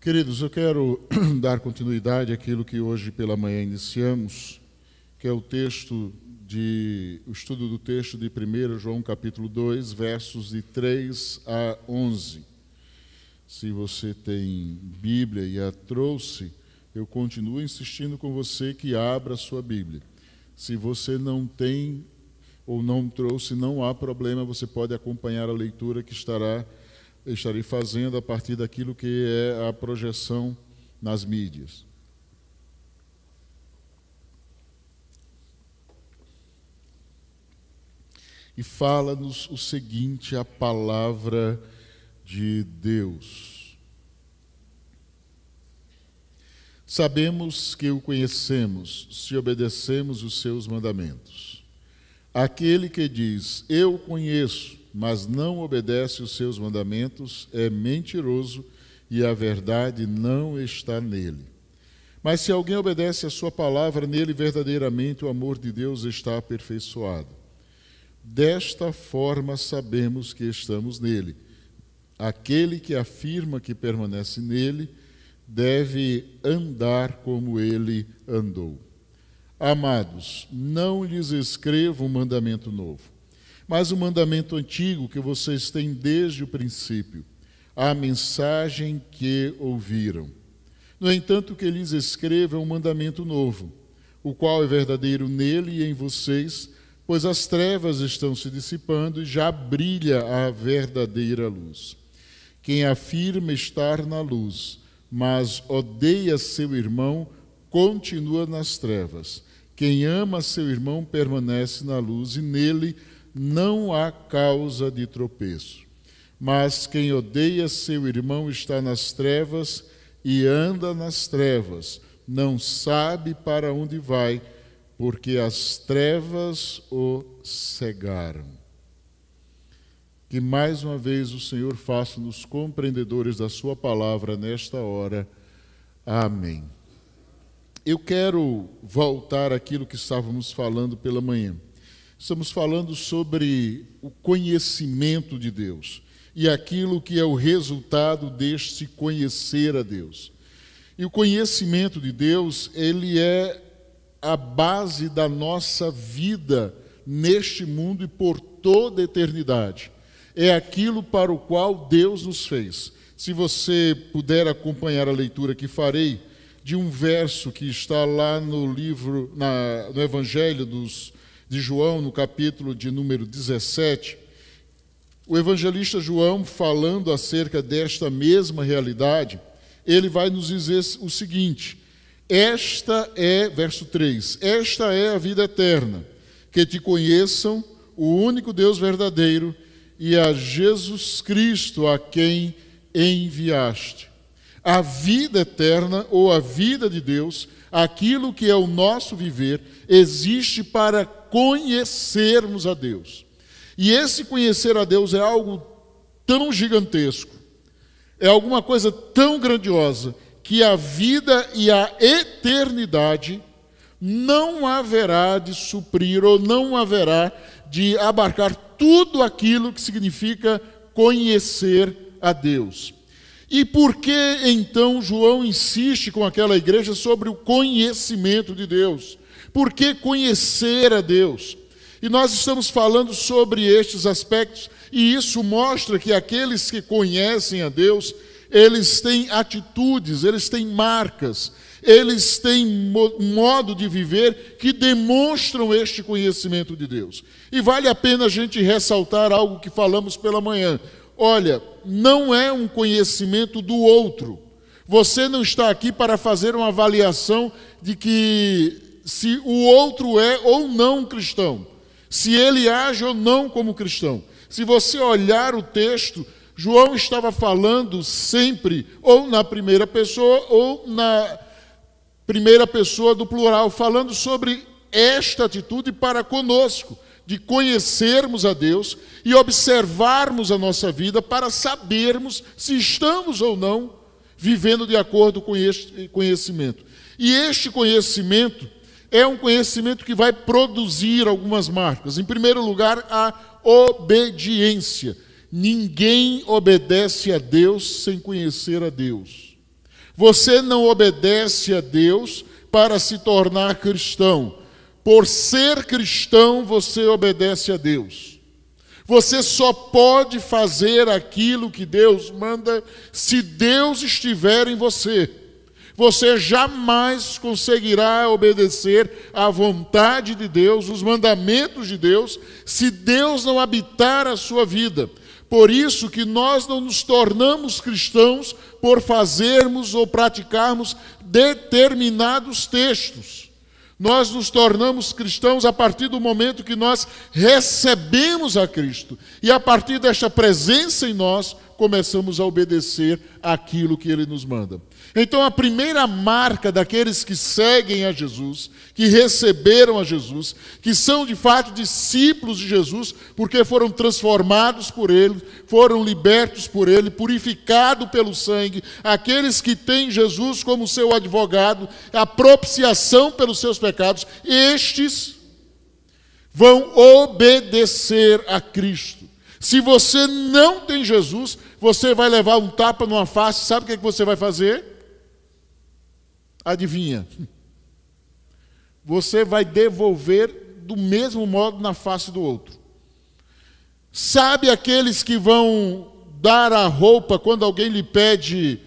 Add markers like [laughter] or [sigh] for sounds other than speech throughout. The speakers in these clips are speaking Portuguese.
Queridos, eu quero [clears throat] dar continuidade àquilo que hoje pela manhã iniciamos, que é o texto de o estudo do texto de 1 João capítulo 2, versos de 3 a 11. Se você tem Bíblia e a trouxe, eu continuo insistindo com você que abra a sua Bíblia. Se você não tem ou não trouxe, não há problema, você pode acompanhar a leitura que estará eu estarei fazendo a partir daquilo que é a projeção nas mídias. E fala-nos o seguinte, a palavra de Deus. Sabemos que o conhecemos se obedecemos os seus mandamentos. Aquele que diz, Eu conheço, mas não obedece os seus mandamentos, é mentiroso e a verdade não está nele. Mas se alguém obedece a sua palavra, nele verdadeiramente o amor de Deus está aperfeiçoado. Desta forma sabemos que estamos nele. Aquele que afirma que permanece nele deve andar como ele andou. Amados, não lhes escrevo um mandamento novo mas o mandamento antigo que vocês têm desde o princípio, a mensagem que ouviram. No entanto, o que lhes escrevo é um mandamento novo, o qual é verdadeiro nele e em vocês, pois as trevas estão se dissipando e já brilha a verdadeira luz. Quem afirma estar na luz, mas odeia seu irmão, continua nas trevas. Quem ama seu irmão permanece na luz e nele não há causa de tropeço. Mas quem odeia seu irmão está nas trevas e anda nas trevas, não sabe para onde vai, porque as trevas o cegaram. Que mais uma vez o Senhor faça-nos compreendedores da Sua palavra nesta hora. Amém. Eu quero voltar àquilo que estávamos falando pela manhã. Estamos falando sobre o conhecimento de Deus e aquilo que é o resultado deste conhecer a Deus. E o conhecimento de Deus, ele é a base da nossa vida neste mundo e por toda a eternidade. É aquilo para o qual Deus nos fez. Se você puder acompanhar a leitura que farei de um verso que está lá no livro, na, no Evangelho dos de João, no capítulo de número 17, o evangelista João, falando acerca desta mesma realidade, ele vai nos dizer o seguinte: Esta é, verso 3, esta é a vida eterna, que te conheçam, o único Deus verdadeiro, e a Jesus Cristo a quem enviaste. A vida eterna ou a vida de Deus aquilo que é o nosso viver existe para conhecermos a Deus. E esse conhecer a Deus é algo tão gigantesco, é alguma coisa tão grandiosa, que a vida e a eternidade não haverá de suprir ou não haverá de abarcar tudo aquilo que significa conhecer a Deus. E por que então João insiste com aquela igreja sobre o conhecimento de Deus? Por que conhecer a Deus? E nós estamos falando sobre estes aspectos, e isso mostra que aqueles que conhecem a Deus, eles têm atitudes, eles têm marcas, eles têm modo de viver que demonstram este conhecimento de Deus. E vale a pena a gente ressaltar algo que falamos pela manhã. Olha, não é um conhecimento do outro. Você não está aqui para fazer uma avaliação de que se o outro é ou não cristão, se ele age ou não como cristão. Se você olhar o texto, João estava falando sempre ou na primeira pessoa ou na primeira pessoa do plural, falando sobre esta atitude para conosco de conhecermos a Deus e observarmos a nossa vida para sabermos se estamos ou não vivendo de acordo com este conhecimento. E este conhecimento é um conhecimento que vai produzir algumas marcas. Em primeiro lugar, a obediência. Ninguém obedece a Deus sem conhecer a Deus. Você não obedece a Deus para se tornar cristão. Por ser cristão, você obedece a Deus. Você só pode fazer aquilo que Deus manda se Deus estiver em você. Você jamais conseguirá obedecer à vontade de Deus, os mandamentos de Deus, se Deus não habitar a sua vida. Por isso que nós não nos tornamos cristãos por fazermos ou praticarmos determinados textos. Nós nos tornamos cristãos a partir do momento que nós recebemos a Cristo. E a partir desta presença em nós, começamos a obedecer aquilo que ele nos manda. Então, a primeira marca daqueles que seguem a Jesus, que receberam a Jesus, que são de fato discípulos de Jesus, porque foram transformados por ele, foram libertos por ele, purificados pelo sangue, aqueles que têm Jesus como seu advogado, a propiciação pelos seus pecados, estes vão obedecer a Cristo. Se você não tem Jesus, você vai levar um tapa numa face, sabe o que, é que você vai fazer? Adivinha? Você vai devolver do mesmo modo na face do outro. Sabe aqueles que vão dar a roupa quando alguém lhe pede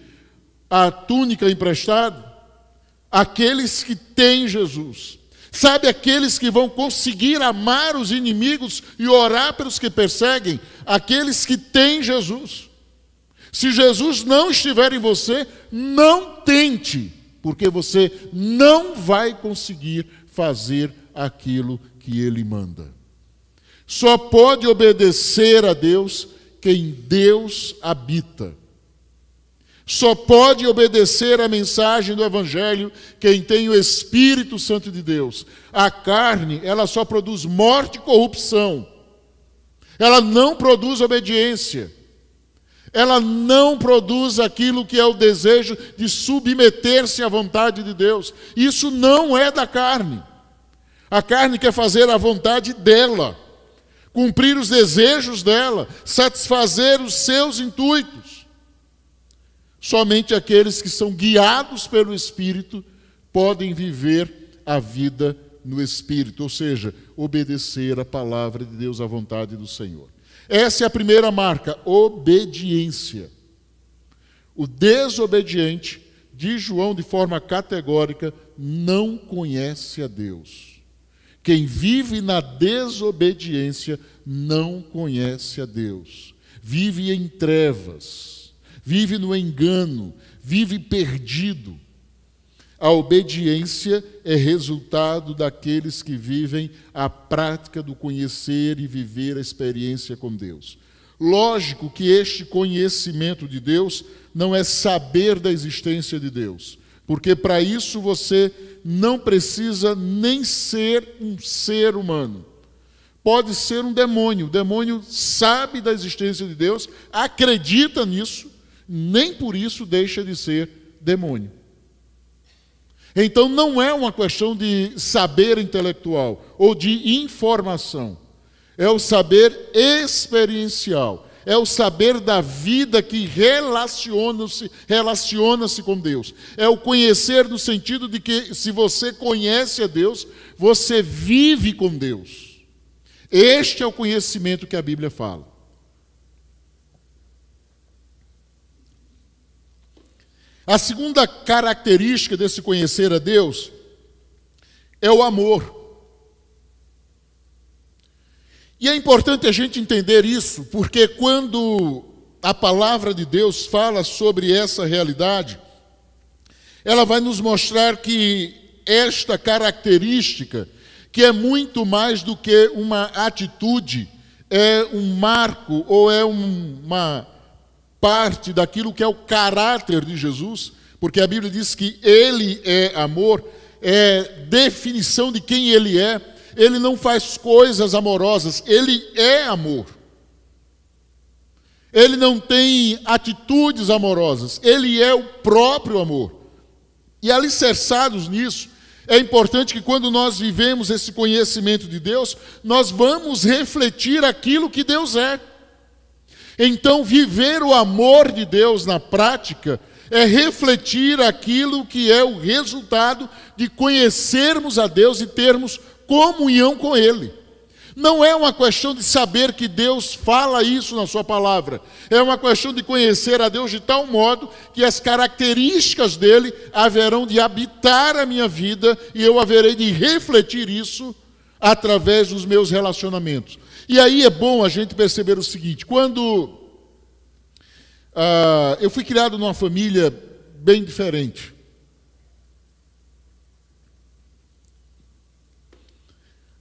a túnica emprestada? Aqueles que têm Jesus. Sabe aqueles que vão conseguir amar os inimigos e orar pelos que perseguem? Aqueles que têm Jesus. Se Jesus não estiver em você, não tente, porque você não vai conseguir fazer aquilo que ele manda. Só pode obedecer a Deus quem Deus habita. Só pode obedecer a mensagem do Evangelho quem tem o Espírito Santo de Deus. A carne, ela só produz morte e corrupção. Ela não produz obediência ela não produz aquilo que é o desejo de submeter-se à vontade de Deus. Isso não é da carne. A carne quer fazer a vontade dela, cumprir os desejos dela, satisfazer os seus intuitos. Somente aqueles que são guiados pelo Espírito podem viver a vida no Espírito, ou seja, obedecer a palavra de Deus, à vontade do Senhor. Essa é a primeira marca, obediência. O desobediente, diz João de forma categórica, não conhece a Deus. Quem vive na desobediência não conhece a Deus. Vive em trevas, vive no engano, vive perdido a obediência é resultado daqueles que vivem a prática do conhecer e viver a experiência com Deus. Lógico que este conhecimento de Deus não é saber da existência de Deus, porque para isso você não precisa nem ser um ser humano. Pode ser um demônio. O demônio sabe da existência de Deus, acredita nisso, nem por isso deixa de ser demônio. Então não é uma questão de saber intelectual ou de informação. É o saber experiencial. É o saber da vida que relaciona-se relaciona -se com Deus. É o conhecer no sentido de que, se você conhece a Deus, você vive com Deus. Este é o conhecimento que a Bíblia fala. A segunda característica desse conhecer a Deus é o amor. E é importante a gente entender isso, porque quando a palavra de Deus fala sobre essa realidade, ela vai nos mostrar que esta característica, que é muito mais do que uma atitude, é um marco ou é uma parte daquilo que é o caráter de Jesus, porque a Bíblia diz que ele é amor, é definição de quem ele é. Ele não faz coisas amorosas, ele é amor. Ele não tem atitudes amorosas, ele é o próprio amor. E alicerçados nisso, é importante que quando nós vivemos esse conhecimento de Deus, nós vamos refletir aquilo que Deus é. Então, viver o amor de Deus na prática é refletir aquilo que é o resultado de conhecermos a Deus e termos comunhão com Ele. Não é uma questão de saber que Deus fala isso na Sua palavra, é uma questão de conhecer a Deus de tal modo que as características dele haverão de habitar a minha vida e eu haverei de refletir isso através dos meus relacionamentos. E aí é bom a gente perceber o seguinte: quando ah, eu fui criado numa família bem diferente.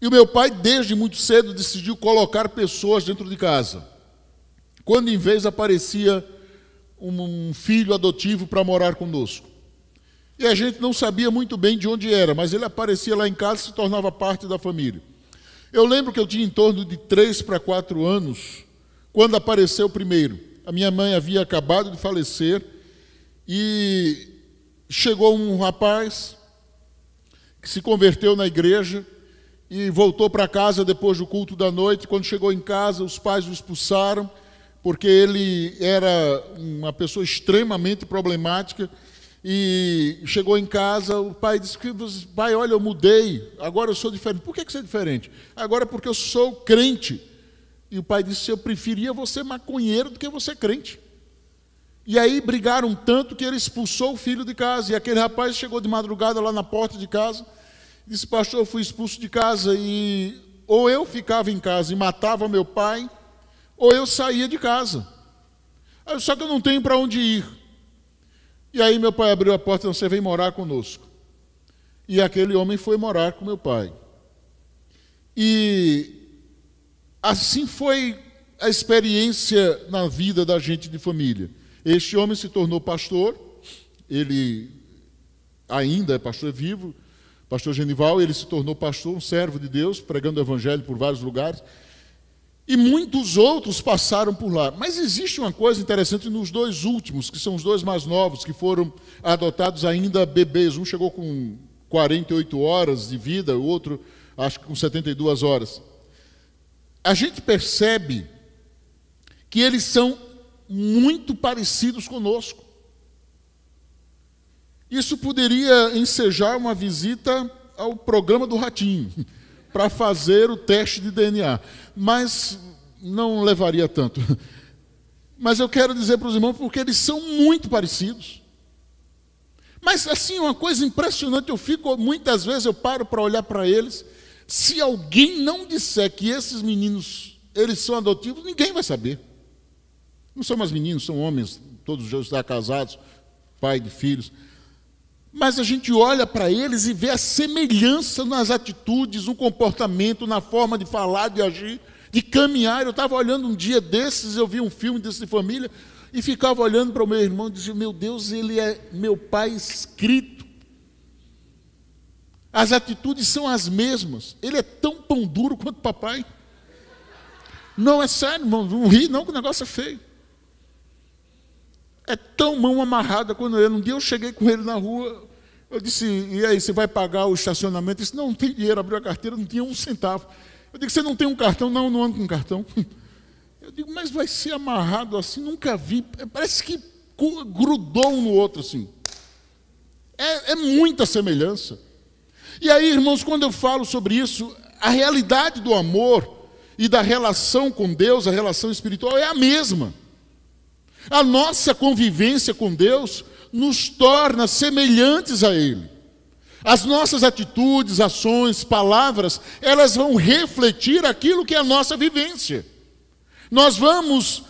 E o meu pai, desde muito cedo, decidiu colocar pessoas dentro de casa. Quando em vez aparecia um filho adotivo para morar conosco. E a gente não sabia muito bem de onde era, mas ele aparecia lá em casa e se tornava parte da família. Eu lembro que eu tinha em torno de três para quatro anos quando apareceu o primeiro. A minha mãe havia acabado de falecer e chegou um rapaz que se converteu na igreja e voltou para casa depois do culto da noite. Quando chegou em casa, os pais o expulsaram porque ele era uma pessoa extremamente problemática e chegou em casa, o pai disse pai, olha, eu mudei, agora eu sou diferente. Por que, que você é diferente? Agora é porque eu sou crente. E o pai disse, eu preferia você maconheiro do que você crente. E aí brigaram tanto que ele expulsou o filho de casa. E aquele rapaz chegou de madrugada lá na porta de casa e disse, pastor, eu fui expulso de casa e ou eu ficava em casa e matava meu pai, ou eu saía de casa. Só que eu não tenho para onde ir. E aí meu pai abriu a porta e disse, você vem morar conosco. E aquele homem foi morar com meu pai. E assim foi a experiência na vida da gente de família. Este homem se tornou pastor, ele ainda é pastor vivo, pastor Genival, ele se tornou pastor, um servo de Deus, pregando o evangelho por vários lugares. E muitos outros passaram por lá. Mas existe uma coisa interessante nos dois últimos, que são os dois mais novos, que foram adotados ainda bebês. Um chegou com 48 horas de vida, o outro, acho que com 72 horas. A gente percebe que eles são muito parecidos conosco. Isso poderia ensejar uma visita ao programa do Ratinho. [laughs] para fazer o teste de DNA. Mas não levaria tanto. Mas eu quero dizer para os irmãos porque eles são muito parecidos. Mas assim, uma coisa impressionante, eu fico, muitas vezes eu paro para olhar para eles. Se alguém não disser que esses meninos, eles são adotivos, ninguém vai saber. Não são mais meninos, são homens, todos os já estão casados, pai de filhos. Mas a gente olha para eles e vê a semelhança nas atitudes, no comportamento, na forma de falar, de agir, de caminhar. Eu estava olhando um dia desses, eu vi um filme desse de família e ficava olhando para o meu irmão e dizia: Meu Deus, ele é meu pai escrito. As atitudes são as mesmas. Ele é tão pão duro quanto papai. Não, é sério, irmão, não ri, não, que o negócio é feio é tão mão amarrada quando ele. Um dia eu cheguei com ele na rua, eu disse, e aí, você vai pagar o estacionamento? Ele disse, não, não tem dinheiro, abriu a carteira, não tinha um centavo. Eu digo, você não tem um cartão? Não, não ando com cartão. Eu digo, mas vai ser amarrado assim, nunca vi. É, parece que grudou um no outro assim. É, é muita semelhança. E aí, irmãos, quando eu falo sobre isso, a realidade do amor e da relação com Deus, a relação espiritual, é a mesma. A nossa convivência com Deus nos torna semelhantes a Ele. As nossas atitudes, ações, palavras, elas vão refletir aquilo que é a nossa vivência. Nós vamos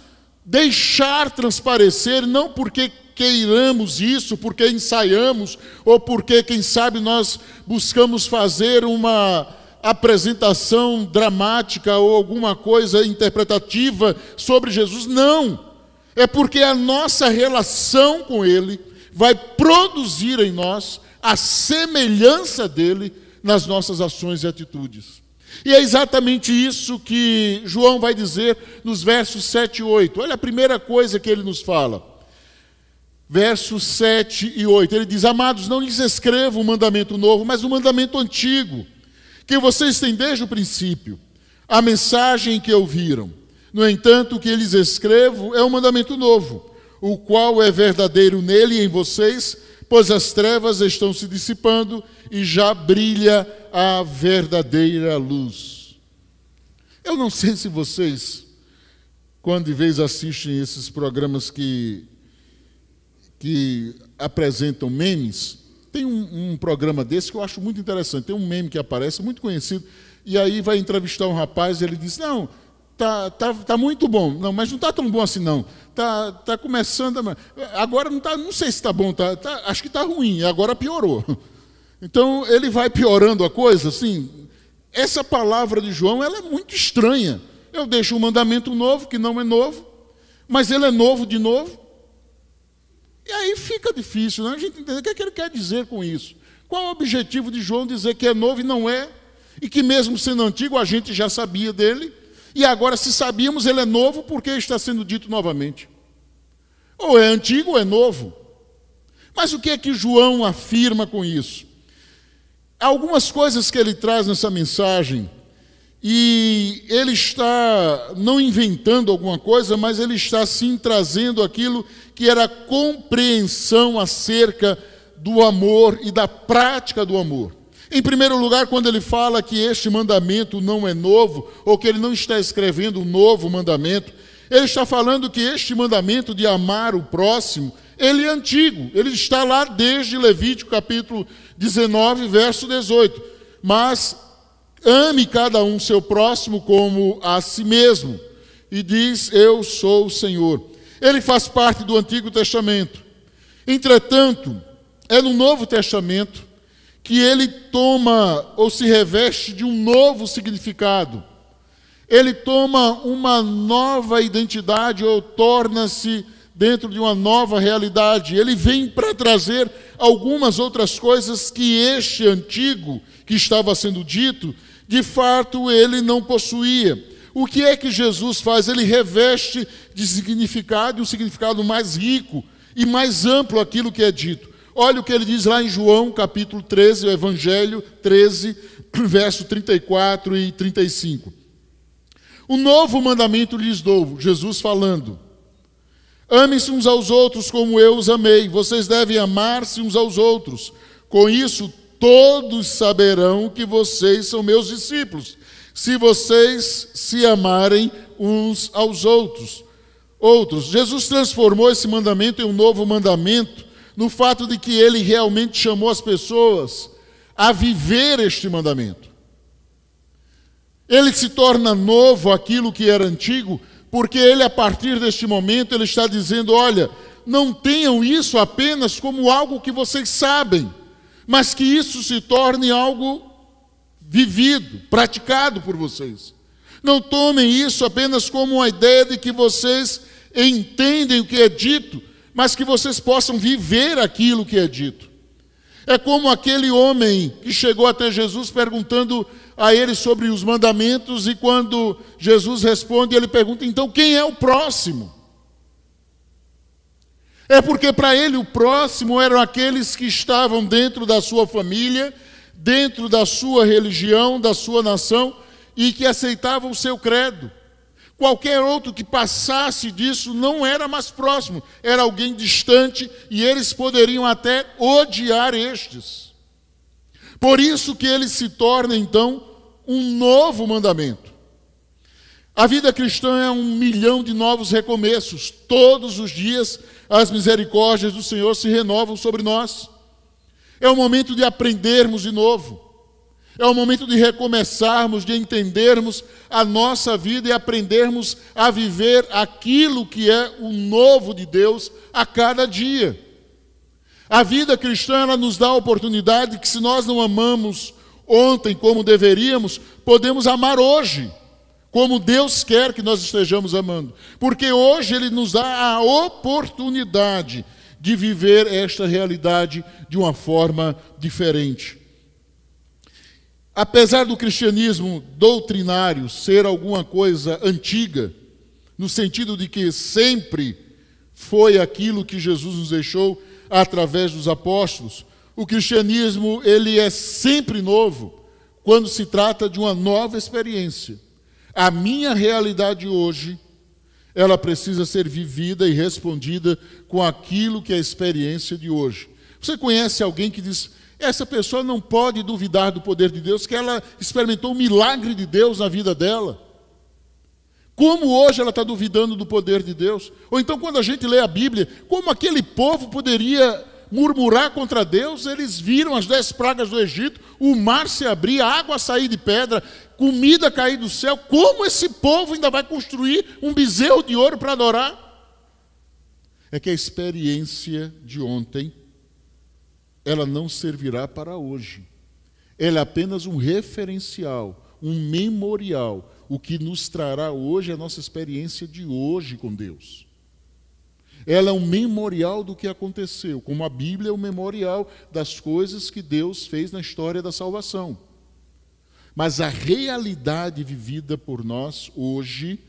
deixar transparecer, não porque queiramos isso, porque ensaiamos, ou porque, quem sabe, nós buscamos fazer uma apresentação dramática ou alguma coisa interpretativa sobre Jesus. Não! é porque a nossa relação com Ele vai produzir em nós a semelhança dele nas nossas ações e atitudes. E é exatamente isso que João vai dizer nos versos 7 e 8. Olha a primeira coisa que ele nos fala. Versos 7 e 8. Ele diz: Amados, não lhes escrevo um mandamento novo, mas um mandamento antigo, que vocês têm desde o princípio, a mensagem que ouviram. No entanto, o que eles escrevo é um mandamento novo, o qual é verdadeiro nele e em vocês, pois as trevas estão se dissipando e já brilha a verdadeira luz. Eu não sei se vocês, quando de vez assistem esses programas que, que apresentam memes, tem um, um programa desse que eu acho muito interessante. Tem um meme que aparece, muito conhecido, e aí vai entrevistar um rapaz e ele diz: Não, tá, tá, tá muito bom. Não, mas não está tão bom assim, não. Tá, tá começando a... Agora não, tá, não sei se está bom, tá, tá, acho que está ruim, agora piorou. Então ele vai piorando a coisa, assim. Essa palavra de João ela é muito estranha. Eu deixo um mandamento novo, que não é novo, mas ele é novo de novo. E aí fica difícil, né? A gente entender o que, é que ele quer dizer com isso. Qual o objetivo de João dizer que é novo e não é? E que mesmo sendo antigo a gente já sabia dele. E agora, se sabíamos, ele é novo porque está sendo dito novamente. Ou é antigo ou é novo. Mas o que é que João afirma com isso? Algumas coisas que ele traz nessa mensagem, e ele está não inventando alguma coisa, mas ele está sim trazendo aquilo que era a compreensão acerca do amor e da prática do amor. Em primeiro lugar, quando ele fala que este mandamento não é novo, ou que ele não está escrevendo um novo mandamento, ele está falando que este mandamento de amar o próximo, ele é antigo, ele está lá desde Levítico capítulo 19, verso 18. Mas ame cada um seu próximo como a si mesmo, e diz: Eu sou o Senhor. Ele faz parte do Antigo Testamento. Entretanto, é no Novo Testamento que ele toma ou se reveste de um novo significado. Ele toma uma nova identidade ou torna-se dentro de uma nova realidade. Ele vem para trazer algumas outras coisas que este antigo que estava sendo dito, de fato ele não possuía. O que é que Jesus faz? Ele reveste de significado, um significado mais rico e mais amplo aquilo que é dito. Olha o que ele diz lá em João, capítulo 13, o Evangelho 13, [clears throat] verso 34 e 35. O novo mandamento lhes dou, Jesus falando. Amem-se uns aos outros como eu os amei. Vocês devem amar-se uns aos outros. Com isso, todos saberão que vocês são meus discípulos, se vocês se amarem uns aos outros. Outros, Jesus transformou esse mandamento em um novo mandamento no fato de que ele realmente chamou as pessoas a viver este mandamento. Ele se torna novo aquilo que era antigo, porque ele a partir deste momento ele está dizendo, olha, não tenham isso apenas como algo que vocês sabem, mas que isso se torne algo vivido, praticado por vocês. Não tomem isso apenas como uma ideia de que vocês entendem o que é dito, mas que vocês possam viver aquilo que é dito. É como aquele homem que chegou até Jesus perguntando a ele sobre os mandamentos, e quando Jesus responde, ele pergunta: então quem é o próximo? É porque para ele o próximo eram aqueles que estavam dentro da sua família, dentro da sua religião, da sua nação, e que aceitavam o seu credo. Qualquer outro que passasse disso não era mais próximo, era alguém distante e eles poderiam até odiar estes. Por isso que ele se torna então um novo mandamento. A vida cristã é um milhão de novos recomeços. Todos os dias as misericórdias do Senhor se renovam sobre nós. É o momento de aprendermos de novo. É o momento de recomeçarmos, de entendermos a nossa vida e aprendermos a viver aquilo que é o novo de Deus a cada dia. A vida cristã ela nos dá a oportunidade que, se nós não amamos ontem como deveríamos, podemos amar hoje, como Deus quer que nós estejamos amando. Porque hoje Ele nos dá a oportunidade de viver esta realidade de uma forma diferente. Apesar do cristianismo doutrinário ser alguma coisa antiga, no sentido de que sempre foi aquilo que Jesus nos deixou através dos apóstolos, o cristianismo ele é sempre novo quando se trata de uma nova experiência. A minha realidade hoje, ela precisa ser vivida e respondida com aquilo que é a experiência de hoje. Você conhece alguém que diz: essa pessoa não pode duvidar do poder de Deus, que ela experimentou o milagre de Deus na vida dela. Como hoje ela está duvidando do poder de Deus? Ou então, quando a gente lê a Bíblia, como aquele povo poderia murmurar contra Deus? Eles viram as dez pragas do Egito, o mar se abrir, a água sair de pedra, comida cair do céu. Como esse povo ainda vai construir um bezerro de ouro para adorar? É que a experiência de ontem ela não servirá para hoje. Ela é apenas um referencial, um memorial, o que nos trará hoje a nossa experiência de hoje com Deus. Ela é um memorial do que aconteceu, como a Bíblia é o um memorial das coisas que Deus fez na história da salvação. Mas a realidade vivida por nós hoje,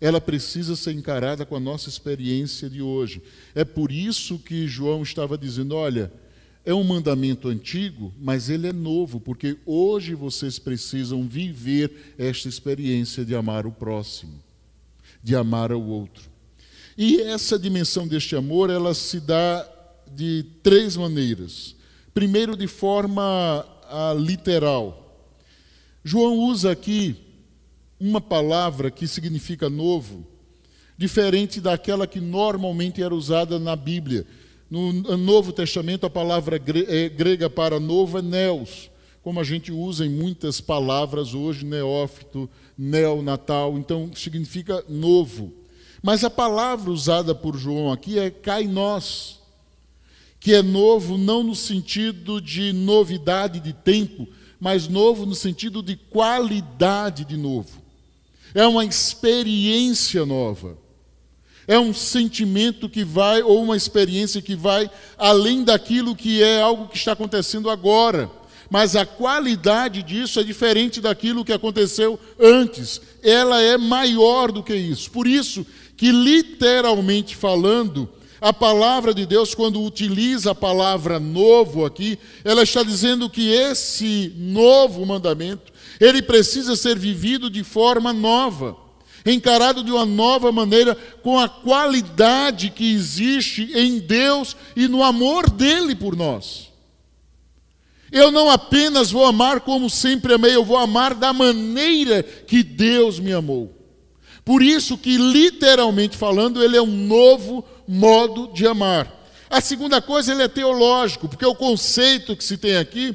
ela precisa ser encarada com a nossa experiência de hoje. É por isso que João estava dizendo: olha, é um mandamento antigo, mas ele é novo, porque hoje vocês precisam viver esta experiência de amar o próximo, de amar ao outro. E essa dimensão deste amor, ela se dá de três maneiras. Primeiro, de forma ah, literal. João usa aqui uma palavra que significa novo, diferente daquela que normalmente era usada na Bíblia no Novo Testamento, a palavra é, grega para novo é neos, como a gente usa em muitas palavras hoje, neófito, neonatal, então significa novo. Mas a palavra usada por João aqui é kainós, que é novo não no sentido de novidade de tempo, mas novo no sentido de qualidade de novo. É uma experiência nova. É um sentimento que vai, ou uma experiência que vai além daquilo que é algo que está acontecendo agora. Mas a qualidade disso é diferente daquilo que aconteceu antes. Ela é maior do que isso. Por isso que, literalmente falando, a palavra de Deus, quando utiliza a palavra novo aqui, ela está dizendo que esse novo mandamento, ele precisa ser vivido de forma nova encarado de uma nova maneira, com a qualidade que existe em Deus e no amor dele por nós. Eu não apenas vou amar como sempre amei, eu vou amar da maneira que Deus me amou. Por isso que, literalmente falando, ele é um novo modo de amar. A segunda coisa, ele é teológico, porque o conceito que se tem aqui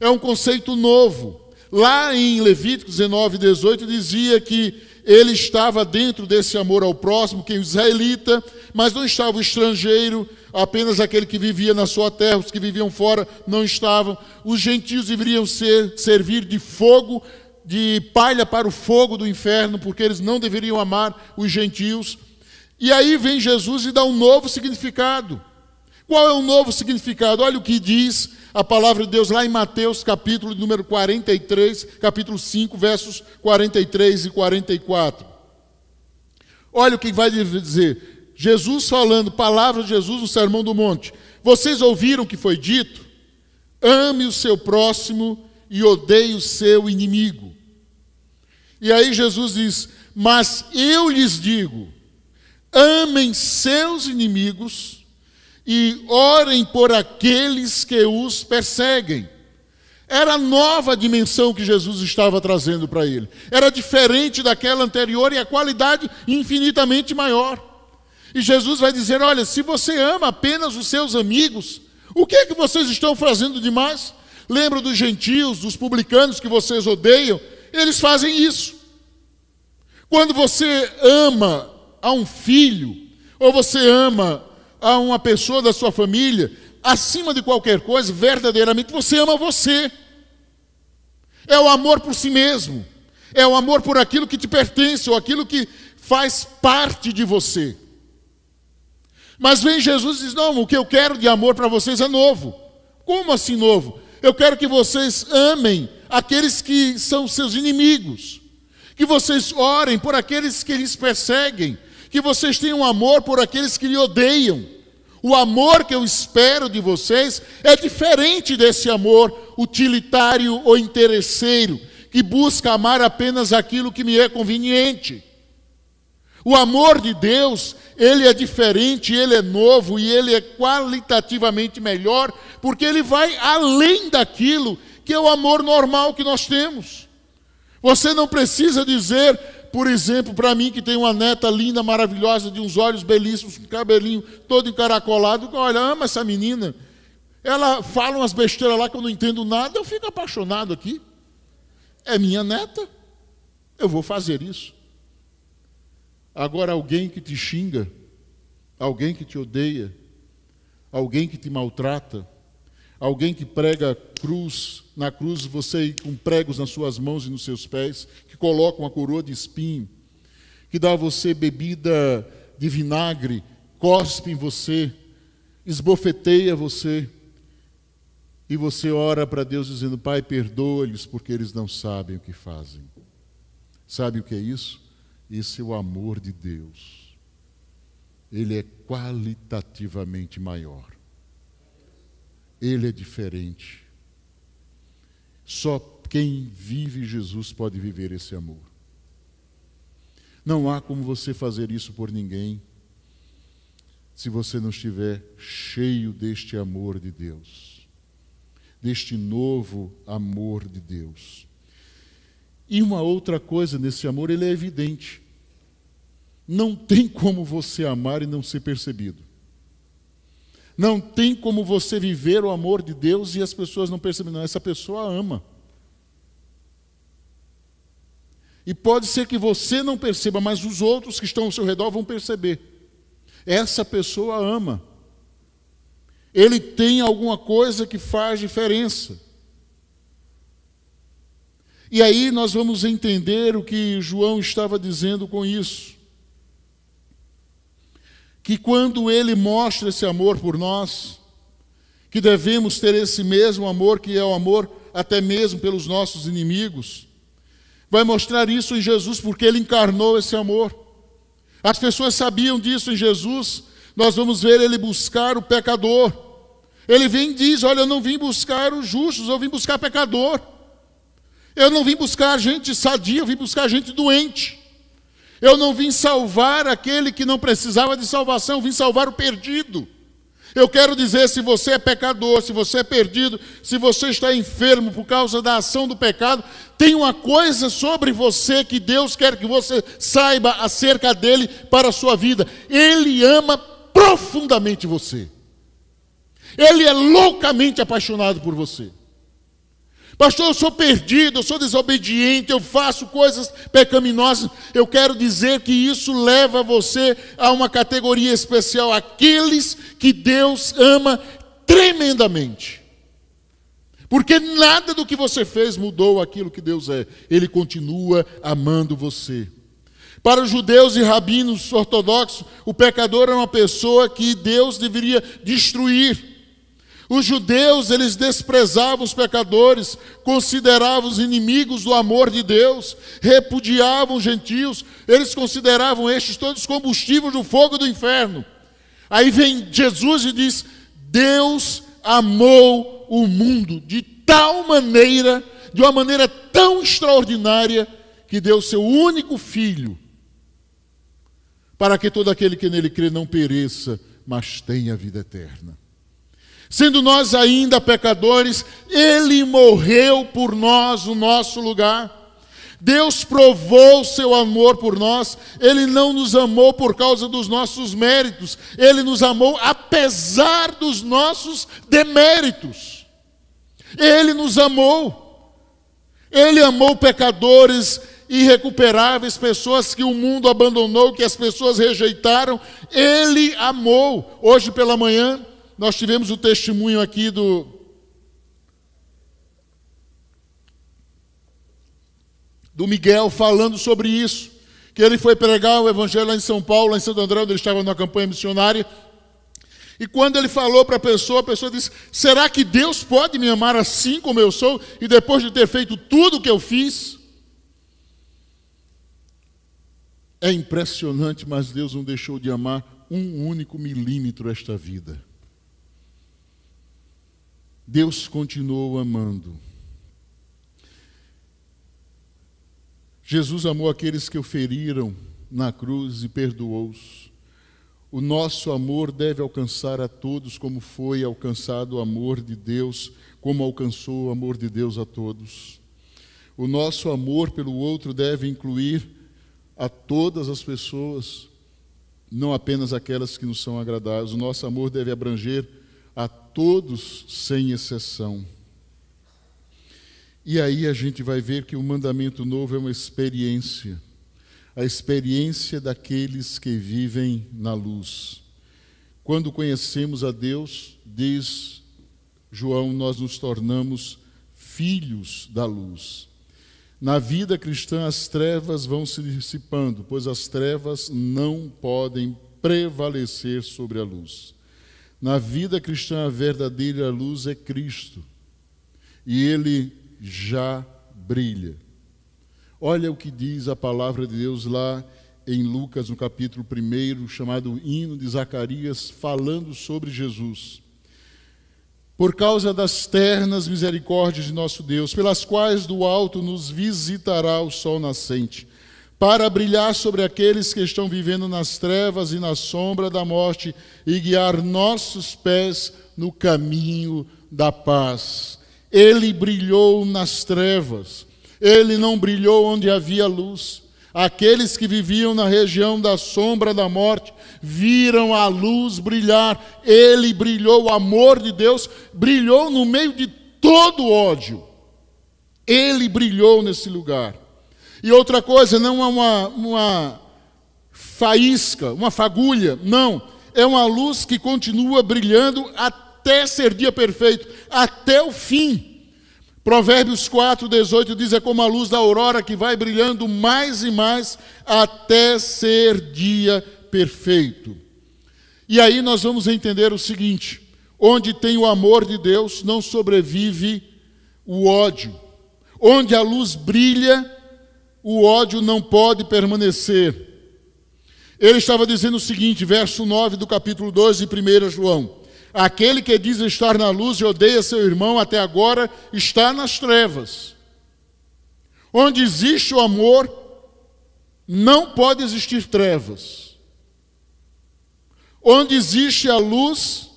é um conceito novo. Lá em Levítico 19, 18, dizia que ele estava dentro desse amor ao próximo, que é o israelita, mas não estava o estrangeiro, apenas aquele que vivia na sua terra, os que viviam fora não estavam. Os gentios deveriam ser, servir de fogo, de palha para o fogo do inferno, porque eles não deveriam amar os gentios. E aí vem Jesus e dá um novo significado. Qual é o novo significado? Olha o que diz a palavra de Deus lá em Mateus, capítulo número 43, capítulo 5, versos 43 e 44. Olha o que vai dizer. Jesus falando, palavra de Jesus no Sermão do Monte. Vocês ouviram o que foi dito? Ame o seu próximo e odeie o seu inimigo. E aí Jesus diz: Mas eu lhes digo, amem seus inimigos e orem por aqueles que os perseguem. Era a nova dimensão que Jesus estava trazendo para ele. Era diferente daquela anterior e a qualidade infinitamente maior. E Jesus vai dizer: Olha, se você ama apenas os seus amigos, o que é que vocês estão fazendo demais? Lembra dos gentios, dos publicanos que vocês odeiam? Eles fazem isso. Quando você ama a um filho, ou você ama a uma pessoa da sua família, acima de qualquer coisa, verdadeiramente você ama você. É o amor por si mesmo. É o amor por aquilo que te pertence ou aquilo que faz parte de você. Mas vem Jesus e diz: Não, o que eu quero de amor para vocês é novo. Como assim novo? Eu quero que vocês amem aqueles que são seus inimigos, que vocês orem por aqueles que lhes perseguem, que vocês tenham amor por aqueles que lhe odeiam. O amor que eu espero de vocês é diferente desse amor utilitário ou interesseiro, que busca amar apenas aquilo que me é conveniente. O amor de Deus, ele é diferente, ele é novo e ele é qualitativamente melhor, porque ele vai além daquilo que é o amor normal que nós temos. Você não precisa dizer por exemplo, para mim que tem uma neta linda, maravilhosa, de uns olhos belíssimos, com cabelinho todo encaracolado, olha, ama essa menina. Ela fala umas besteiras lá que eu não entendo nada, eu fico apaixonado aqui. É minha neta, eu vou fazer isso. Agora, alguém que te xinga, alguém que te odeia, alguém que te maltrata, alguém que prega cruz, na cruz você com pregos nas suas mãos e nos seus pés, coloca uma coroa de espinho, que dá a você bebida de vinagre, cospe em você, esbofeteia você, e você ora para Deus dizendo: Pai, perdoa-lhes porque eles não sabem o que fazem. Sabe o que é isso? Esse é o amor de Deus. Ele é qualitativamente maior. Ele é diferente. Só quem vive Jesus pode viver esse amor. Não há como você fazer isso por ninguém se você não estiver cheio deste amor de Deus, deste novo amor de Deus. E uma outra coisa nesse amor, ele é evidente. Não tem como você amar e não ser percebido. Não tem como você viver o amor de Deus e as pessoas não perceberem. Não, essa pessoa ama. E pode ser que você não perceba, mas os outros que estão ao seu redor vão perceber. Essa pessoa ama. Ele tem alguma coisa que faz diferença. E aí nós vamos entender o que João estava dizendo com isso. Que quando ele mostra esse amor por nós, que devemos ter esse mesmo amor que é o amor até mesmo pelos nossos inimigos, Vai mostrar isso em Jesus porque ele encarnou esse amor. As pessoas sabiam disso em Jesus. Nós vamos ver ele buscar o pecador. Ele vem e diz: Olha, eu não vim buscar os justos, eu vim buscar pecador. Eu não vim buscar gente sadia, eu vim buscar gente doente. Eu não vim salvar aquele que não precisava de salvação, eu vim salvar o perdido. Eu quero dizer, se você é pecador, se você é perdido, se você está enfermo por causa da ação do pecado, tem uma coisa sobre você que Deus quer que você saiba acerca dele para a sua vida. Ele ama profundamente você. Ele é loucamente apaixonado por você. Pastor, eu sou perdido, eu sou desobediente, eu faço coisas pecaminosas. Eu quero dizer que isso leva você a uma categoria especial, aqueles que Deus ama tremendamente. Porque nada do que você fez mudou aquilo que Deus é. Ele continua amando você. Para os judeus e rabinos ortodoxos, o pecador é uma pessoa que Deus deveria destruir. Os judeus, eles desprezavam os pecadores, consideravam os inimigos do amor de Deus, repudiavam os gentios, eles consideravam estes todos combustíveis do fogo do inferno. Aí vem Jesus e diz: Deus amou o mundo de tal maneira, de uma maneira tão extraordinária, que deu seu único filho, para que todo aquele que nele crê não pereça, mas tenha vida eterna. Sendo nós ainda pecadores, ele morreu por nós no nosso lugar. Deus provou seu amor por nós, Ele não nos amou por causa dos nossos méritos, Ele nos amou apesar dos nossos deméritos. Ele nos amou, Ele amou pecadores irrecuperáveis, pessoas que o mundo abandonou, que as pessoas rejeitaram, Ele amou. Hoje pela manhã, nós tivemos o testemunho aqui do. Do Miguel falando sobre isso, que ele foi pregar o Evangelho lá em São Paulo, lá em Santo André, onde ele estava na campanha missionária. E quando ele falou para a pessoa, a pessoa disse: Será que Deus pode me amar assim como eu sou, e depois de ter feito tudo o que eu fiz? É impressionante, mas Deus não deixou de amar um único milímetro esta vida. Deus continuou amando. Jesus amou aqueles que o feriram na cruz e perdoou-os. O nosso amor deve alcançar a todos como foi alcançado o amor de Deus, como alcançou o amor de Deus a todos. O nosso amor pelo outro deve incluir a todas as pessoas, não apenas aquelas que nos são agradáveis. O nosso amor deve abranger todos, sem exceção. E aí a gente vai ver que o mandamento novo é uma experiência, a experiência daqueles que vivem na luz. Quando conhecemos a Deus, diz João, nós nos tornamos filhos da luz. Na vida cristã, as trevas vão se dissipando, pois as trevas não podem prevalecer sobre a luz. Na vida cristã, a verdadeira luz é Cristo. E ele já brilha. Olha o que diz a palavra de Deus lá em Lucas, no capítulo 1, chamado Hino de Zacarias, falando sobre Jesus. Por causa das ternas misericórdias de nosso Deus, pelas quais do alto nos visitará o sol nascente para brilhar sobre aqueles que estão vivendo nas trevas e na sombra da morte e guiar nossos pés no caminho da paz. Ele brilhou nas trevas, ele não brilhou onde havia luz. Aqueles que viviam na região da sombra da morte viram a luz brilhar. Ele brilhou, o amor de Deus brilhou no meio de todo ódio. Ele brilhou nesse lugar. E outra coisa, não é uma, uma faísca, uma fagulha, não. É uma luz que continua brilhando até ser dia perfeito, até o fim. Provérbios 4, 18 diz: é como a luz da aurora que vai brilhando mais e mais até ser dia perfeito. E aí nós vamos entender o seguinte: onde tem o amor de Deus, não sobrevive o ódio. Onde a luz brilha, o ódio não pode permanecer. Ele estava dizendo o seguinte, verso 9 do capítulo 2 de 1 João: Aquele que diz estar na luz e odeia seu irmão até agora está nas trevas. Onde existe o amor, não pode existir trevas. Onde existe a luz,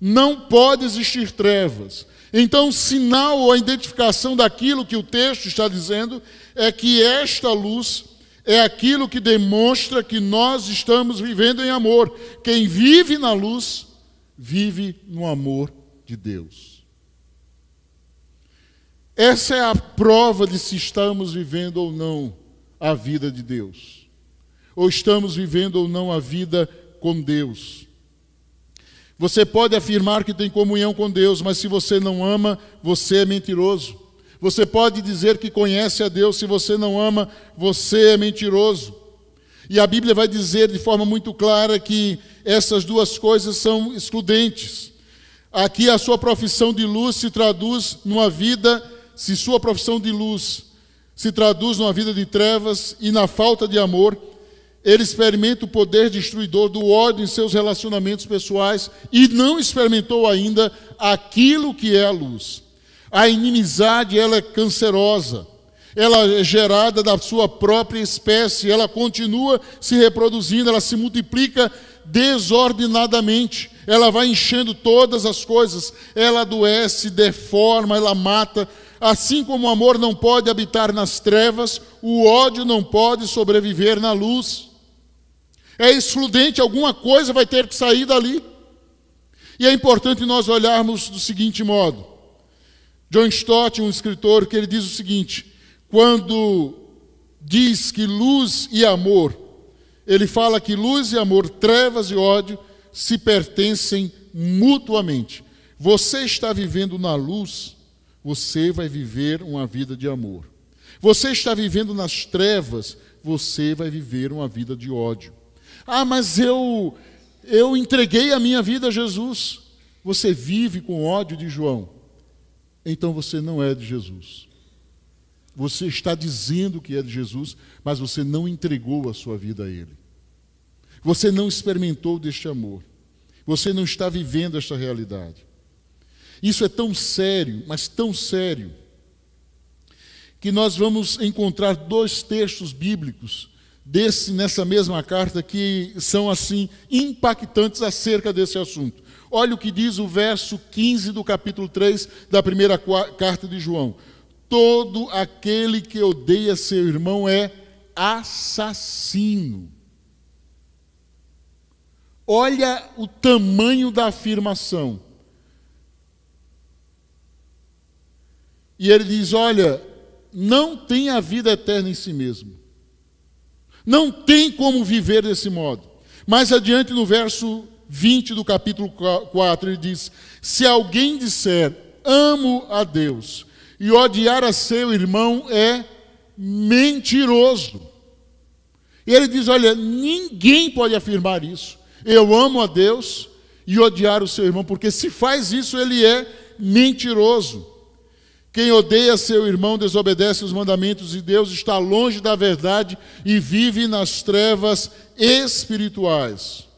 não pode existir trevas. Então, o sinal ou a identificação daquilo que o texto está dizendo é que esta luz é aquilo que demonstra que nós estamos vivendo em amor. Quem vive na luz, vive no amor de Deus. Essa é a prova de se estamos vivendo ou não a vida de Deus, ou estamos vivendo ou não a vida com Deus. Você pode afirmar que tem comunhão com Deus, mas se você não ama, você é mentiroso. Você pode dizer que conhece a Deus, se você não ama, você é mentiroso. E a Bíblia vai dizer de forma muito clara que essas duas coisas são excludentes. Aqui a sua profissão de luz se traduz numa vida, se sua profissão de luz se traduz numa vida de trevas e na falta de amor, ele experimenta o poder destruidor do ódio em seus relacionamentos pessoais e não experimentou ainda aquilo que é a luz. A inimizade ela é cancerosa. Ela é gerada da sua própria espécie, ela continua se reproduzindo, ela se multiplica desordenadamente, ela vai enchendo todas as coisas, ela adoece, deforma, ela mata. Assim como o amor não pode habitar nas trevas, o ódio não pode sobreviver na luz. É excludente, alguma coisa vai ter que sair dali. E é importante nós olharmos do seguinte modo: John Stott, um escritor, que ele diz o seguinte: quando diz que luz e amor, ele fala que luz e amor, trevas e ódio se pertencem mutuamente. Você está vivendo na luz, você vai viver uma vida de amor. Você está vivendo nas trevas, você vai viver uma vida de ódio. Ah, mas eu eu entreguei a minha vida a Jesus. Você vive com ódio de João então você não é de Jesus. Você está dizendo que é de Jesus, mas você não entregou a sua vida a Ele. Você não experimentou deste amor. Você não está vivendo esta realidade. Isso é tão sério, mas tão sério, que nós vamos encontrar dois textos bíblicos desse nessa mesma carta que são assim impactantes acerca desse assunto. Olha o que diz o verso 15 do capítulo 3 da primeira carta de João. Todo aquele que odeia seu irmão é assassino. Olha o tamanho da afirmação. E ele diz: Olha, não tem a vida eterna em si mesmo. Não tem como viver desse modo. Mais adiante no verso 20 do capítulo 4, ele diz: Se alguém disser amo a Deus e odiar a seu irmão é mentiroso. E ele diz: Olha, ninguém pode afirmar isso. Eu amo a Deus e odiar o seu irmão, porque se faz isso, ele é mentiroso. Quem odeia seu irmão desobedece os mandamentos de Deus, está longe da verdade e vive nas trevas espirituais.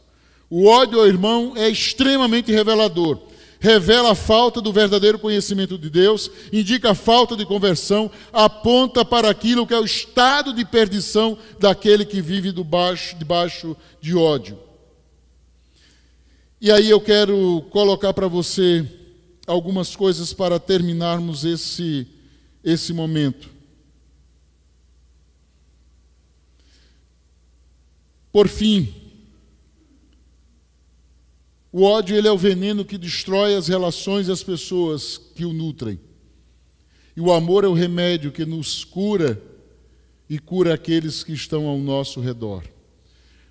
O ódio ao irmão é extremamente revelador. Revela a falta do verdadeiro conhecimento de Deus, indica a falta de conversão, aponta para aquilo que é o estado de perdição daquele que vive debaixo, debaixo de ódio. E aí eu quero colocar para você algumas coisas para terminarmos esse, esse momento. Por fim, o ódio ele é o veneno que destrói as relações e as pessoas que o nutrem. E o amor é o remédio que nos cura e cura aqueles que estão ao nosso redor.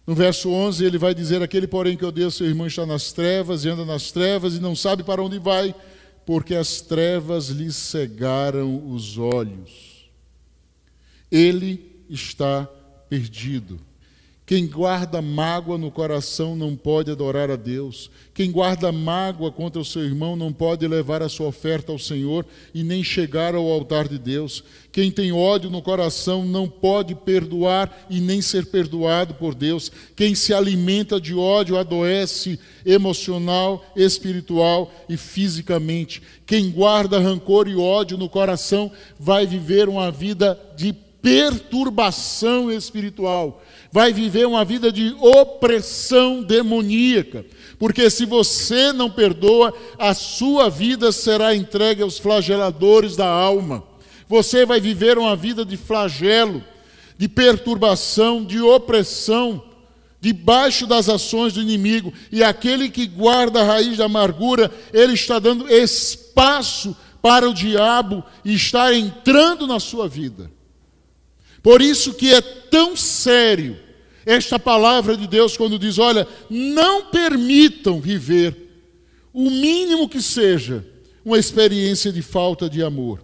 No verso 11 ele vai dizer: Aquele, porém, que odeia seu irmão está nas trevas e anda nas trevas e não sabe para onde vai, porque as trevas lhe cegaram os olhos. Ele está perdido. Quem guarda mágoa no coração não pode adorar a Deus. Quem guarda mágoa contra o seu irmão não pode levar a sua oferta ao Senhor e nem chegar ao altar de Deus. Quem tem ódio no coração não pode perdoar e nem ser perdoado por Deus. Quem se alimenta de ódio adoece emocional, espiritual e fisicamente. Quem guarda rancor e ódio no coração vai viver uma vida de perturbação espiritual, vai viver uma vida de opressão demoníaca, porque se você não perdoa, a sua vida será entregue aos flageladores da alma. Você vai viver uma vida de flagelo, de perturbação, de opressão, debaixo das ações do inimigo. E aquele que guarda a raiz da amargura, ele está dando espaço para o diabo estar entrando na sua vida. Por isso que é tão sério esta palavra de Deus quando diz: olha, não permitam viver o mínimo que seja uma experiência de falta de amor.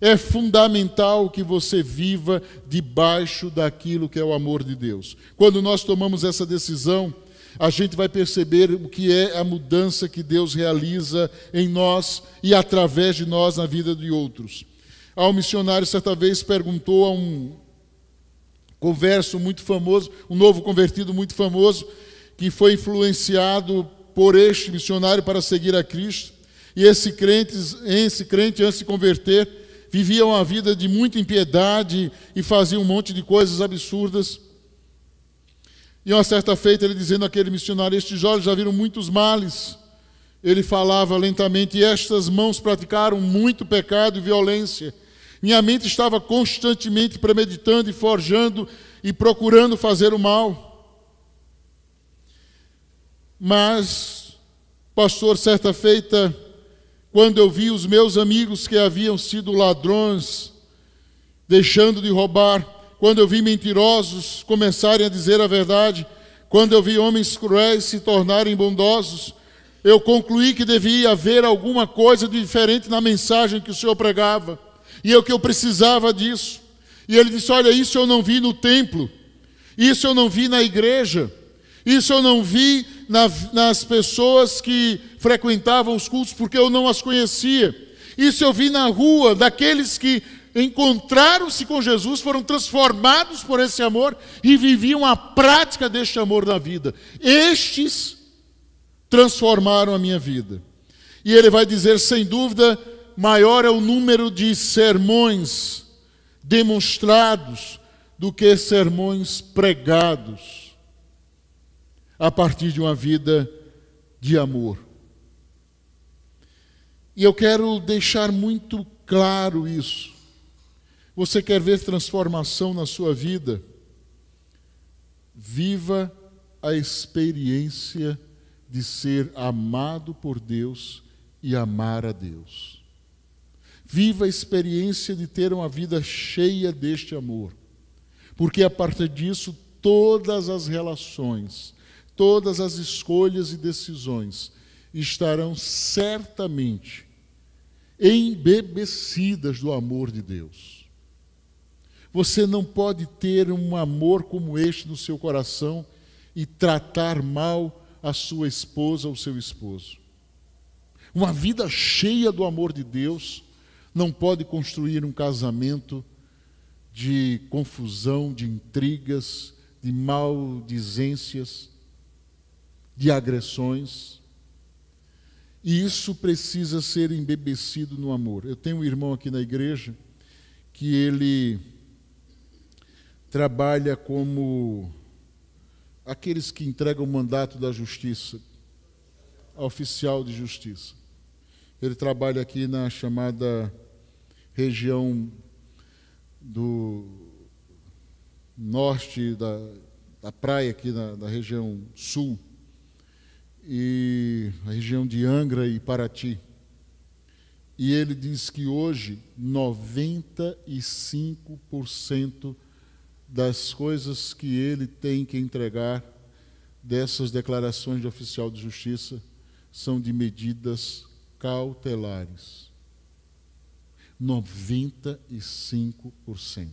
É fundamental que você viva debaixo daquilo que é o amor de Deus. Quando nós tomamos essa decisão, a gente vai perceber o que é a mudança que Deus realiza em nós e através de nós na vida de outros. Há um missionário certa vez perguntou a um converso muito famoso, um novo convertido muito famoso, que foi influenciado por este missionário para seguir a Cristo. E esse crente, esse crente antes de se converter, vivia uma vida de muita impiedade e fazia um monte de coisas absurdas. E uma certa feita ele dizendo àquele missionário: Estes olhos já viram muitos males. Ele falava lentamente: e Estas mãos praticaram muito pecado e violência. Minha mente estava constantemente premeditando e forjando e procurando fazer o mal. Mas, pastor, certa feita, quando eu vi os meus amigos que haviam sido ladrões, deixando de roubar, quando eu vi mentirosos começarem a dizer a verdade, quando eu vi homens cruéis se tornarem bondosos, eu concluí que devia haver alguma coisa de diferente na mensagem que o Senhor pregava e é o que eu precisava disso. E ele disse: Olha, isso eu não vi no templo, isso eu não vi na igreja, isso eu não vi na, nas pessoas que frequentavam os cultos, porque eu não as conhecia. Isso eu vi na rua, daqueles que encontraram-se com Jesus, foram transformados por esse amor e viviam a prática deste amor na vida. Estes transformaram a minha vida. E ele vai dizer, sem dúvida, maior é o número de sermões demonstrados do que sermões pregados a partir de uma vida de amor. E eu quero deixar muito claro isso. Você quer ver transformação na sua vida? Viva a experiência de ser amado por Deus e amar a Deus. Viva a experiência de ter uma vida cheia deste amor. Porque a partir disso, todas as relações, todas as escolhas e decisões estarão certamente embebecidas do amor de Deus. Você não pode ter um amor como este no seu coração e tratar mal a sua esposa ou seu esposo. Uma vida cheia do amor de Deus não pode construir um casamento de confusão, de intrigas, de maldizências, de agressões. E isso precisa ser embebecido no amor. Eu tenho um irmão aqui na igreja que ele trabalha como aqueles que entregam o mandato da justiça, oficial de justiça. Ele trabalha aqui na chamada região do norte da, da praia, aqui na, da região sul, e a região de Angra e Paraty. E ele diz que hoje 95% das coisas que ele tem que entregar dessas declarações de oficial de justiça são de medidas cautelares. 95%.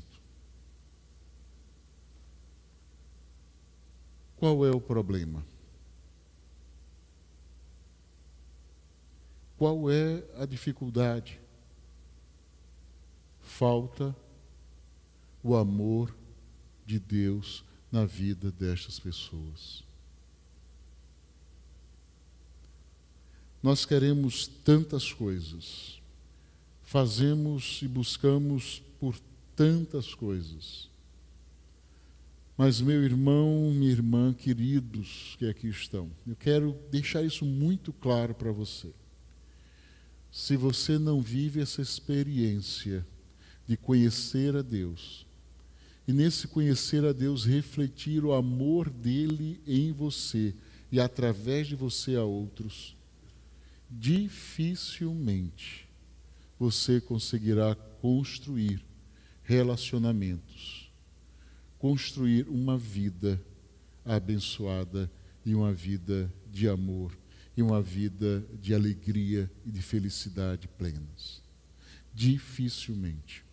Qual é o problema? Qual é a dificuldade? Falta o amor de Deus na vida destas pessoas. Nós queremos tantas coisas fazemos e buscamos por tantas coisas. Mas, meu irmão, minha irmã, queridos que aqui estão, eu quero deixar isso muito claro para você. Se você não vive essa experiência de conhecer a Deus, e nesse conhecer a Deus refletir o amor dele em você e através de você a outros, dificilmente você conseguirá construir relacionamentos, construir uma vida abençoada e uma vida de amor e uma vida de alegria e de felicidade plenas. Dificilmente.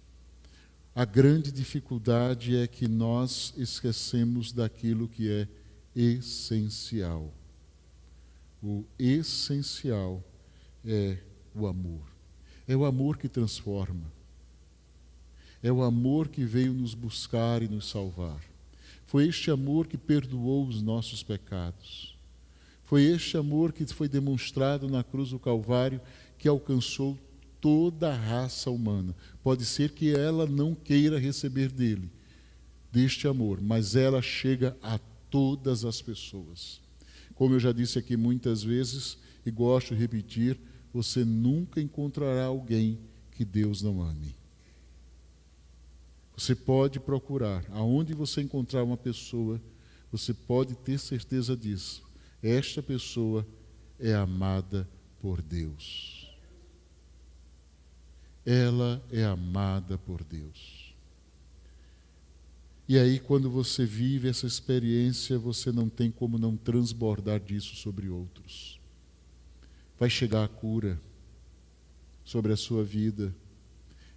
A grande dificuldade é que nós esquecemos daquilo que é essencial. O essencial é o amor. É o amor que transforma. É o amor que veio nos buscar e nos salvar. Foi este amor que perdoou os nossos pecados. Foi este amor que foi demonstrado na cruz do Calvário que alcançou toda a raça humana. Pode ser que ela não queira receber dele, deste amor, mas ela chega a todas as pessoas. Como eu já disse aqui muitas vezes e gosto de repetir, você nunca encontrará alguém que Deus não ame. Você pode procurar, aonde você encontrar uma pessoa, você pode ter certeza disso. Esta pessoa é amada por Deus. Ela é amada por Deus. E aí, quando você vive essa experiência, você não tem como não transbordar disso sobre outros vai chegar a cura sobre a sua vida,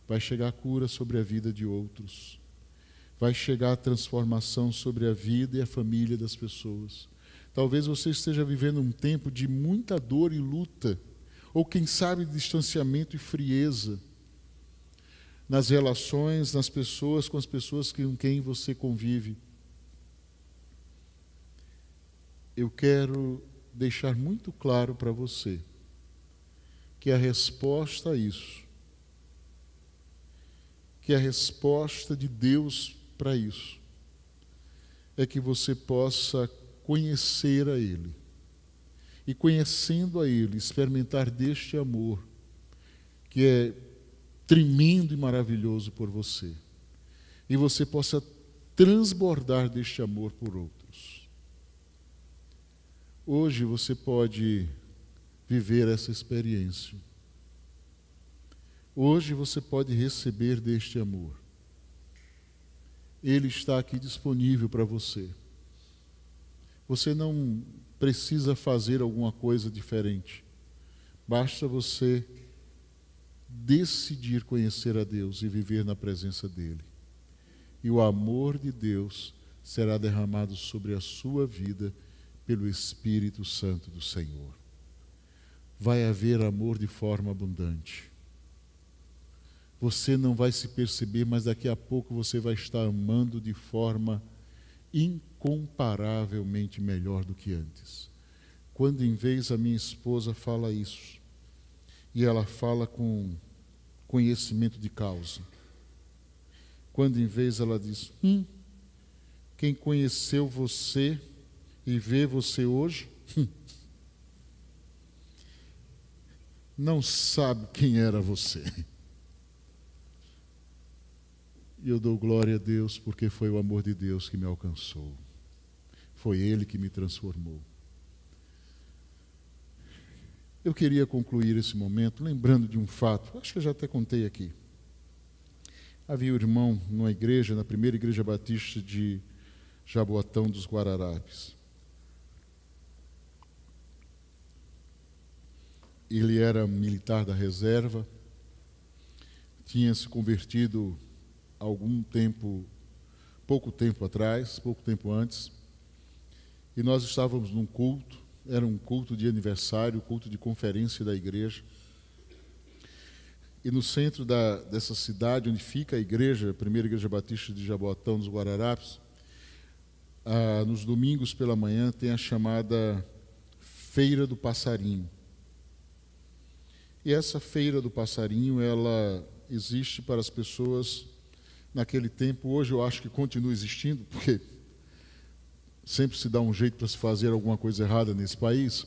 vai chegar a cura sobre a vida de outros, vai chegar a transformação sobre a vida e a família das pessoas. Talvez você esteja vivendo um tempo de muita dor e luta, ou quem sabe distanciamento e frieza nas relações, nas pessoas, com as pessoas com quem você convive. Eu quero deixar muito claro para você que a resposta a isso, que a resposta de Deus para isso, é que você possa conhecer a Ele. E conhecendo a Ele, experimentar deste amor, que é tremendo e maravilhoso por você. E você possa transbordar deste amor por outro. Hoje você pode viver essa experiência. Hoje você pode receber deste amor. Ele está aqui disponível para você. Você não precisa fazer alguma coisa diferente. Basta você decidir conhecer a Deus e viver na presença dEle. E o amor de Deus será derramado sobre a sua vida pelo Espírito Santo do Senhor. Vai haver amor de forma abundante. Você não vai se perceber, mas daqui a pouco você vai estar amando de forma incomparavelmente melhor do que antes. Quando em vez a minha esposa fala isso, e ela fala com conhecimento de causa. Quando em vez ela diz: "Hum, quem conheceu você e vê você hoje, [laughs] não sabe quem era você. E eu dou glória a Deus porque foi o amor de Deus que me alcançou. Foi Ele que me transformou. Eu queria concluir esse momento lembrando de um fato, acho que eu já até contei aqui. Havia um irmão numa igreja, na primeira igreja batista de Jaboatão dos Guararapes. ele era militar da reserva, tinha se convertido algum tempo, pouco tempo atrás, pouco tempo antes, e nós estávamos num culto, era um culto de aniversário, culto de conferência da igreja, e no centro da, dessa cidade, onde fica a igreja, a primeira igreja batista de Jaboatão, dos Guararapes, ah, nos domingos pela manhã tem a chamada Feira do Passarinho. E essa feira do passarinho, ela existe para as pessoas naquele tempo. Hoje eu acho que continua existindo, porque sempre se dá um jeito para se fazer alguma coisa errada nesse país.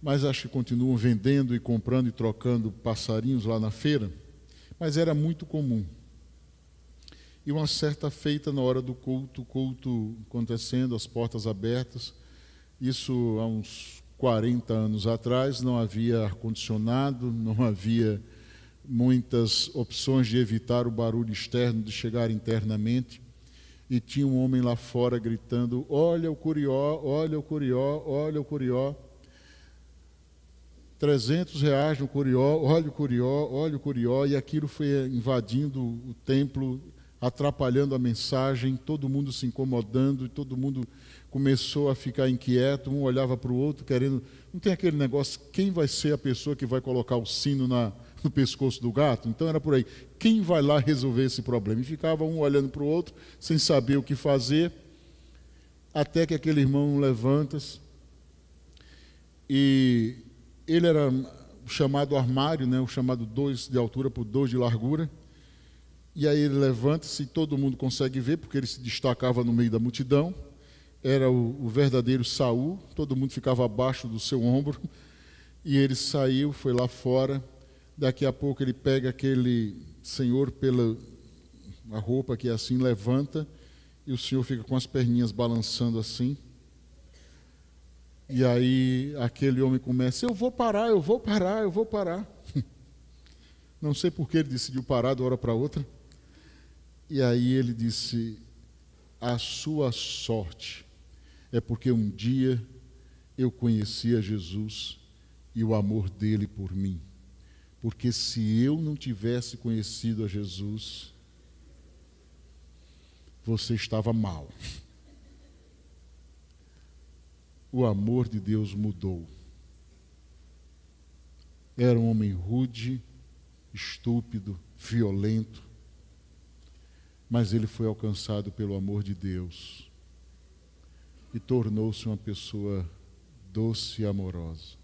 Mas acho que continuam vendendo e comprando e trocando passarinhos lá na feira. Mas era muito comum. E uma certa feita na hora do culto, culto acontecendo, as portas abertas. Isso há uns 40 anos atrás, não havia ar-condicionado, não havia muitas opções de evitar o barulho externo, de chegar internamente. E tinha um homem lá fora gritando: Olha o Curió, olha o Curió, olha o Curió. 300 reais no Curió, olha o Curió, olha o Curió. E aquilo foi invadindo o templo, atrapalhando a mensagem, todo mundo se incomodando, todo mundo começou a ficar inquieto, um olhava para o outro querendo. Não tem aquele negócio, quem vai ser a pessoa que vai colocar o sino na, [laughs] no pescoço do gato? Então era por aí, quem vai lá resolver esse problema? E ficava um olhando para o outro, sem saber o que fazer, até que aquele irmão levanta e ele era chamado armário, né, o chamado dois de altura por dois de largura. E aí ele levanta-se e todo mundo consegue ver, porque ele se destacava no meio da multidão era o, o verdadeiro Saul, todo mundo ficava abaixo do seu ombro, e ele saiu, foi lá fora. Daqui a pouco ele pega aquele senhor pela a roupa que é assim, levanta, e o senhor fica com as perninhas balançando assim. E aí aquele homem começa: Eu vou parar, eu vou parar, eu vou parar. [laughs] Não sei por que ele decidiu parar de uma hora para outra. E aí ele disse: A sua sorte é porque um dia eu conheci a Jesus e o amor dele por mim. Porque se eu não tivesse conhecido a Jesus, você estava mal. O amor de Deus mudou. Era um homem rude, estúpido, violento, mas ele foi alcançado pelo amor de Deus e tornou-se uma pessoa doce e amorosa.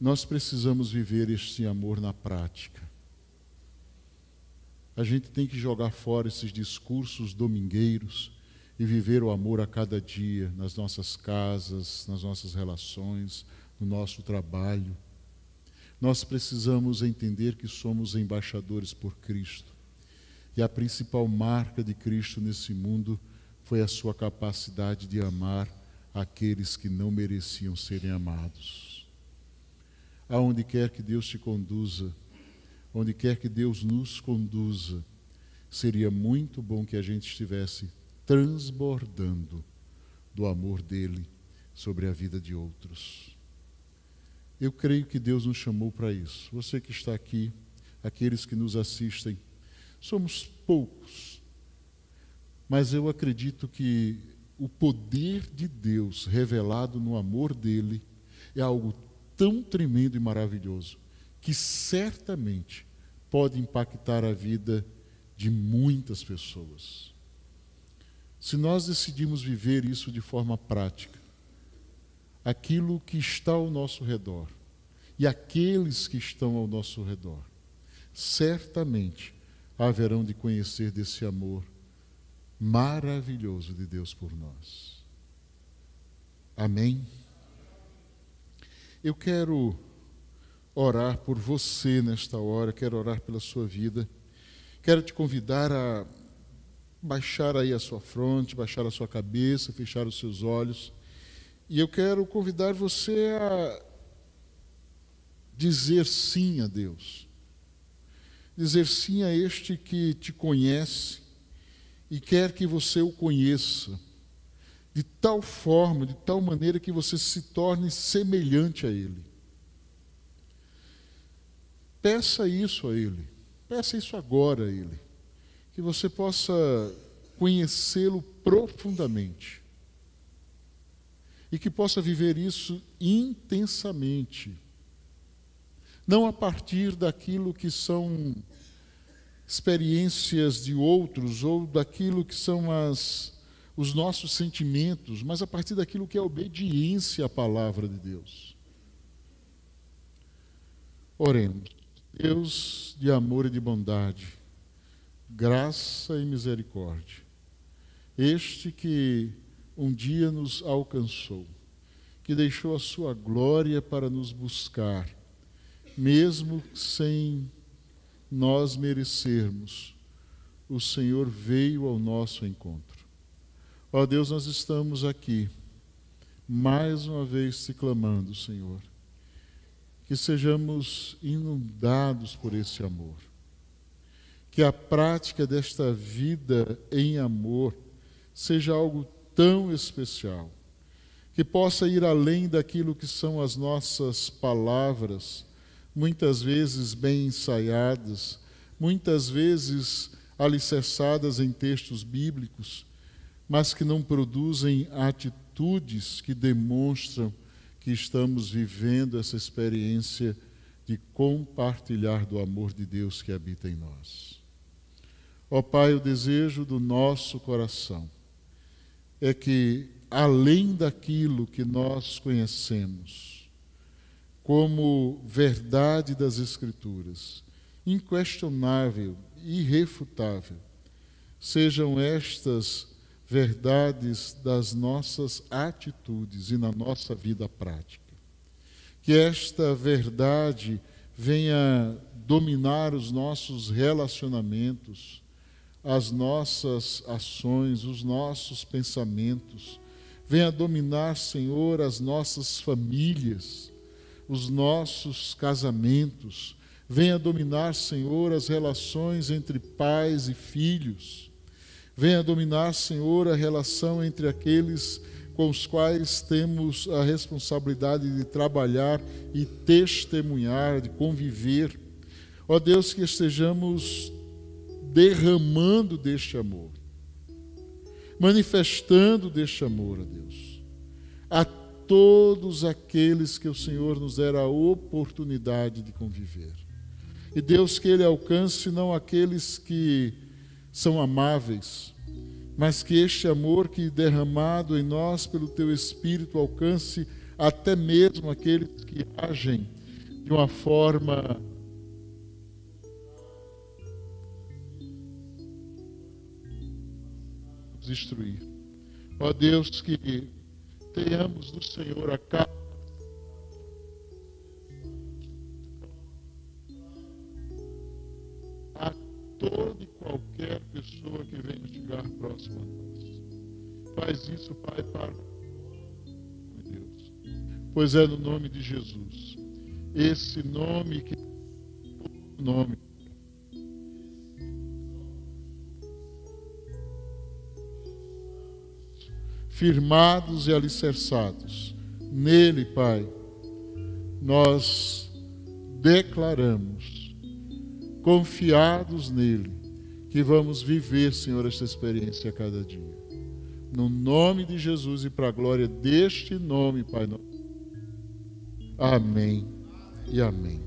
Nós precisamos viver este amor na prática. A gente tem que jogar fora esses discursos domingueiros e viver o amor a cada dia, nas nossas casas, nas nossas relações, no nosso trabalho. Nós precisamos entender que somos embaixadores por Cristo. E a principal marca de Cristo nesse mundo é foi a sua capacidade de amar aqueles que não mereciam serem amados. Aonde quer que Deus te conduza, onde quer que Deus nos conduza, seria muito bom que a gente estivesse transbordando do amor dele sobre a vida de outros. Eu creio que Deus nos chamou para isso. Você que está aqui, aqueles que nos assistem, somos poucos mas eu acredito que o poder de Deus revelado no amor dele é algo tão tremendo e maravilhoso que certamente pode impactar a vida de muitas pessoas. Se nós decidimos viver isso de forma prática, aquilo que está ao nosso redor e aqueles que estão ao nosso redor, certamente haverão de conhecer desse amor maravilhoso de Deus por nós. Amém? Eu quero orar por você nesta hora, quero orar pela sua vida, quero te convidar a baixar aí a sua fronte, baixar a sua cabeça, fechar os seus olhos. E eu quero convidar você a dizer sim a Deus. Dizer sim a este que te conhece, e quer que você o conheça de tal forma, de tal maneira que você se torne semelhante a Ele. Peça isso a Ele, peça isso agora a Ele, que você possa conhecê-lo profundamente e que possa viver isso intensamente, não a partir daquilo que são experiências de outros ou daquilo que são as, os nossos sentimentos, mas a partir daquilo que é obediência à palavra de Deus. Oremos. Deus de amor e de bondade, graça e misericórdia, este que um dia nos alcançou, que deixou a sua glória para nos buscar, mesmo sem nós merecermos, o Senhor veio ao nosso encontro. Ó Deus, nós estamos aqui, mais uma vez te clamando, Senhor, que sejamos inundados por esse amor, que a prática desta vida em amor seja algo tão especial, que possa ir além daquilo que são as nossas palavras muitas vezes bem ensaiadas, muitas vezes alicerçadas em textos bíblicos, mas que não produzem atitudes que demonstram que estamos vivendo essa experiência de compartilhar do amor de Deus que habita em nós. Ó Pai, o desejo do nosso coração é que, além daquilo que nós conhecemos, como verdade das Escrituras, inquestionável, irrefutável. Sejam estas verdades das nossas atitudes e na nossa vida prática. Que esta verdade venha dominar os nossos relacionamentos, as nossas ações, os nossos pensamentos. Venha dominar, Senhor, as nossas famílias os nossos casamentos. Venha dominar, Senhor, as relações entre pais e filhos. Venha dominar, Senhor, a relação entre aqueles com os quais temos a responsabilidade de trabalhar e testemunhar, de conviver. Ó Deus, que estejamos derramando deste amor, manifestando deste amor, ó Deus, a todos aqueles que o Senhor nos der a oportunidade de conviver. E Deus, que Ele alcance não aqueles que são amáveis, mas que este amor que derramado em nós pelo Teu Espírito alcance até mesmo aqueles que agem de uma forma destruir. Ó Deus, que tenhamos do Senhor a cada a toda e qualquer pessoa que venha chegar próximo a nós. Faz isso, Pai, para meu Deus. Pois é no nome de Jesus. Esse nome que é nome firmados e alicerçados. Nele, Pai, nós declaramos, confiados nele, que vamos viver, Senhor, esta experiência a cada dia. No nome de Jesus e para a glória deste nome, Pai. Amém e amém.